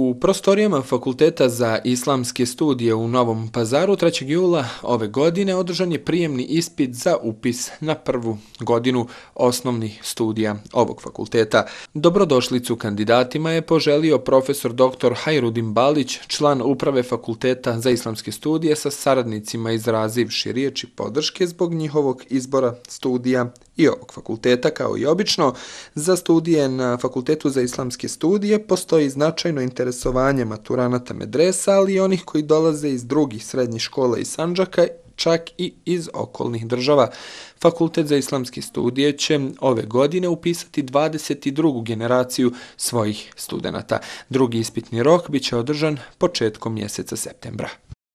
U prostorijama Fakulteta za islamske studije u Novom pazaru 3. jula ove godine održan je prijemni ispit za upis na prvu godinu osnovnih studija ovog fakulteta. Dobrodošlicu kandidatima je poželio profesor dr. Hajrudin Balić, član uprave Fakulteta za islamske studije sa saradnicima izrazivši riječi podrške zbog njihovog izbora studija i ovog fakulteta, kao i obično, za studije na Fakultetu za islamske studije postoji značajno interesovanje maturanata medresa, ali i onih koji dolaze iz drugih srednjih škola i Sanđaka čak i iz okolnih država. Fakultet za islamske studije će ove godine upisati 22. generaciju svojih studenta. Drugi ispitni rok biće održan početkom mjeseca septembra.